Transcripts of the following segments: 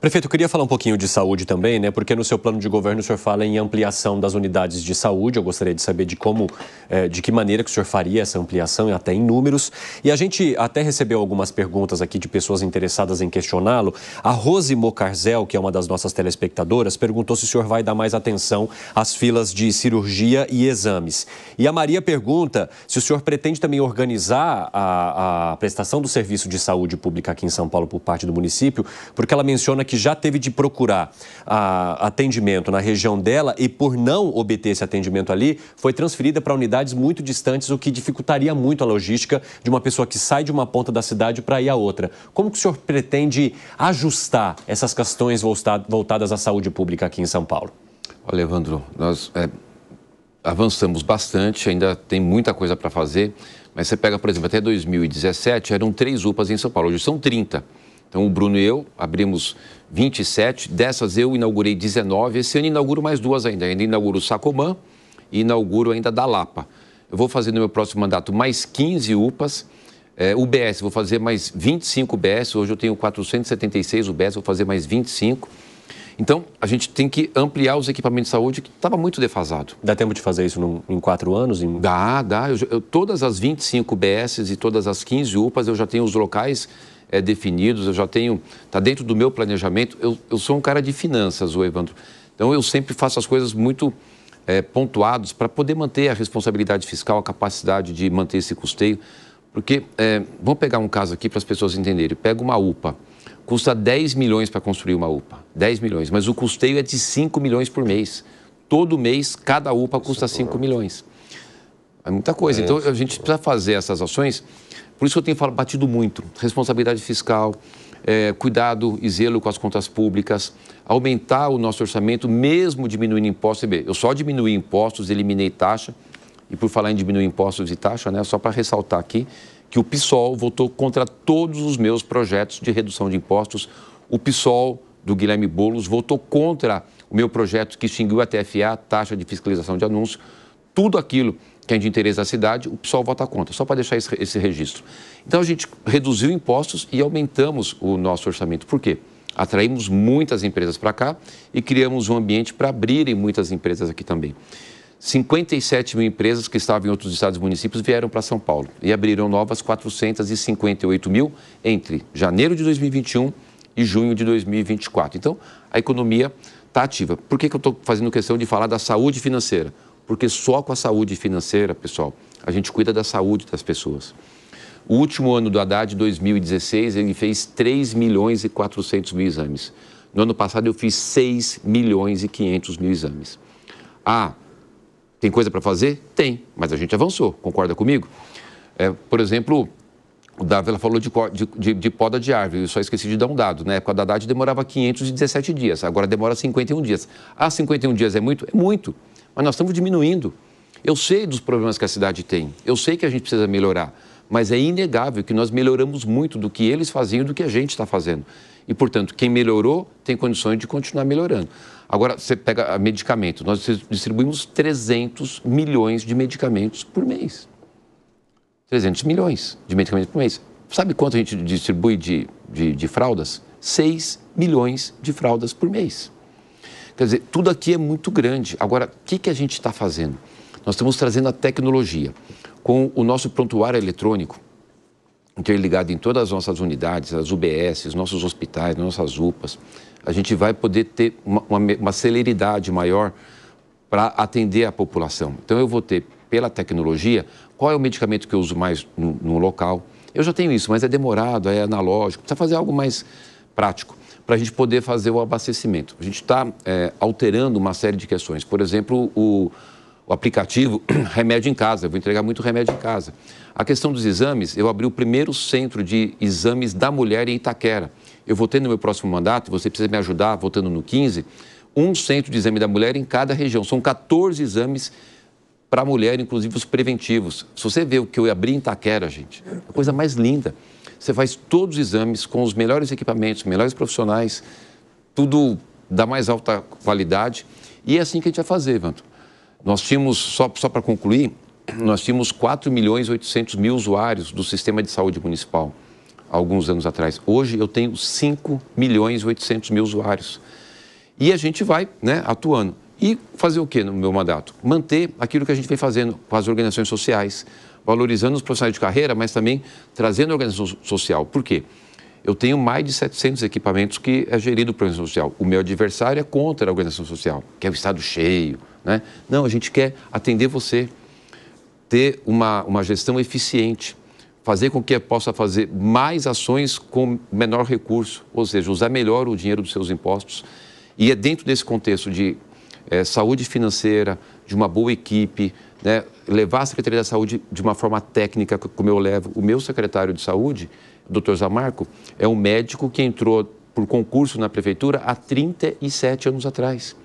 Prefeito, eu queria falar um pouquinho de saúde também, né? Porque no seu plano de governo o senhor fala em ampliação das unidades de saúde. Eu gostaria de saber de como, é, de que maneira que o senhor faria essa ampliação e até em números. E a gente até recebeu algumas perguntas aqui de pessoas interessadas em questioná-lo. A Rose Mocarzel, que é uma das nossas telespectadoras, perguntou se o senhor vai dar mais atenção às filas de cirurgia e exames. E a Maria pergunta se o senhor pretende também organizar a, a prestação do serviço de saúde pública aqui em São Paulo por parte do município, porque ela menciona que que já teve de procurar a, atendimento na região dela e, por não obter esse atendimento ali, foi transferida para unidades muito distantes, o que dificultaria muito a logística de uma pessoa que sai de uma ponta da cidade para ir à outra. Como que o senhor pretende ajustar essas questões voltadas à saúde pública aqui em São Paulo? Olha, Evandro, nós é, avançamos bastante, ainda tem muita coisa para fazer, mas você pega, por exemplo, até 2017 eram três UPAs em São Paulo, hoje são 30. Então, o Bruno e eu abrimos 27, dessas eu inaugurei 19, esse ano inauguro mais duas ainda. Ainda inauguro Sacoman Sacomã e inauguro ainda da Lapa. Eu vou fazer no meu próximo mandato mais 15 UPAs. É, UBS, vou fazer mais 25 UBS. Hoje eu tenho 476 UBS, vou fazer mais 25. Então, a gente tem que ampliar os equipamentos de saúde, que estava muito defasado. Dá tempo de fazer isso num, em quatro anos? Em... Dá, dá. Eu, eu, todas as 25 UBS e todas as 15 UPAs, eu já tenho os locais é, definidos, eu já tenho, está dentro do meu planejamento. Eu, eu sou um cara de finanças, o Evandro. Então eu sempre faço as coisas muito é, pontuados para poder manter a responsabilidade fiscal, a capacidade de manter esse custeio. Porque, é, vamos pegar um caso aqui para as pessoas entenderem. Pega uma UPA, custa 10 milhões para construir uma UPA, 10 milhões, mas o custeio é de 5 milhões por mês. Todo mês, cada UPA custa 5 é milhões. É muita coisa. É, então, a é gente precisa fazer essas ações por isso que eu tenho falado, batido muito. Responsabilidade fiscal, é, cuidado e zelo com as contas públicas, aumentar o nosso orçamento, mesmo diminuindo impostos. Eu só diminuí impostos, eliminei taxa. E por falar em diminuir impostos e taxa, né, só para ressaltar aqui que o PSOL votou contra todos os meus projetos de redução de impostos. O PSOL do Guilherme Boulos votou contra o meu projeto que extinguiu a TFA, taxa de fiscalização de anúncios. Tudo aquilo que é de interesse da cidade, o PSOL vota contra, só para deixar esse, esse registro. Então a gente reduziu impostos e aumentamos o nosso orçamento. Por quê? Atraímos muitas empresas para cá e criamos um ambiente para abrirem muitas empresas aqui também. 57 mil empresas que estavam em outros estados e municípios vieram para São Paulo e abriram novas 458 mil entre janeiro de 2021 e junho de 2024. Então, a economia está ativa. Por que, que eu estou fazendo questão de falar da saúde financeira? porque só com a saúde financeira, pessoal, a gente cuida da saúde das pessoas. O último ano do Haddad, 2016, ele fez 3 milhões e 400 mil exames. No ano passado, eu fiz 6 milhões e 500 mil exames. Ah, tem coisa para fazer? Tem, mas a gente avançou, concorda comigo? É, por exemplo, o Dávila falou de, de, de, poda de árvore, eu só esqueci de dar um dado. Na né? época da Haddad demorava 517 dias, agora demora 51 dias. Ah, 51 dias é muito? É muito mas nós estamos diminuindo. Eu sei dos problemas que a cidade tem, eu sei que a gente precisa melhorar, mas é inegável que nós melhoramos muito do que eles faziam e do que a gente está fazendo. E, portanto, quem melhorou tem condições de continuar melhorando. Agora, você pega medicamento, nós distribuímos 300 milhões de medicamentos por mês. 300 milhões de medicamentos por mês. Sabe quanto a gente distribui de, de, de fraldas? 6 milhões de fraldas por mês. Quer dizer, tudo aqui é muito grande. Agora, o que, que a gente está fazendo? Nós estamos trazendo a tecnologia. Com o nosso prontuário eletrônico, interligado em todas as nossas unidades, as UBS, os nossos hospitais, nossas UPAs, a gente vai poder ter uma, uma, uma celeridade maior para atender a população. Então, eu vou ter, pela tecnologia, qual é o medicamento que eu uso mais no, no local. Eu já tenho isso, mas é demorado, é analógico, precisa fazer algo mais prático para a gente poder fazer o abastecimento. A gente está é, alterando uma série de questões. Por exemplo, o, o aplicativo Remédio em Casa. Eu vou entregar muito remédio em casa. A questão dos exames, eu abri o primeiro centro de exames da mulher em Itaquera. Eu vou ter no meu próximo mandato, você precisa me ajudar, votando no 15, um centro de exame da mulher em cada região. São 14 exames para a mulher, inclusive os preventivos. Se você vê o que eu abri em Itaquera, gente, é a coisa mais linda. Você faz todos os exames com os melhores equipamentos, melhores profissionais, tudo da mais alta qualidade. E é assim que a gente vai fazer, Evandro. Nós tínhamos, só, só para concluir, nós tínhamos 4 milhões e 800 mil usuários do sistema de saúde municipal alguns anos atrás. Hoje eu tenho 5 milhões e 800 mil usuários. E a gente vai né, atuando. E fazer o que no meu mandato? Manter aquilo que a gente vem fazendo com as organizações sociais, valorizando os profissionais de carreira, mas também trazendo a organização social. Por quê? Eu tenho mais de 700 equipamentos que é gerido pela organização social. O meu adversário é contra a organização social, que é o Estado cheio. Né? Não, a gente quer atender você, ter uma, uma gestão eficiente, fazer com que possa fazer mais ações com menor recurso, ou seja, usar melhor o dinheiro dos seus impostos. E é dentro desse contexto de é, saúde financeira, de uma boa equipe, né? levar a Secretaria da Saúde de uma forma técnica, como eu levo. O meu secretário de saúde, o doutor Zamarco, é um médico que entrou por concurso na prefeitura há 37 anos atrás.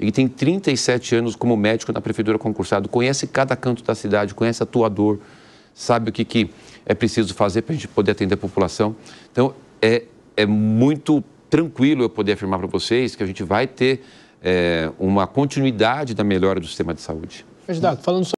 Ele tem 37 anos como médico na prefeitura concursado, conhece cada canto da cidade, conhece atuador, sabe o que, que é preciso fazer para a gente poder atender a população. Então, é, é muito tranquilo eu poder afirmar para vocês que a gente vai ter é, uma continuidade da melhora do sistema de saúde. Candidato, falando sobre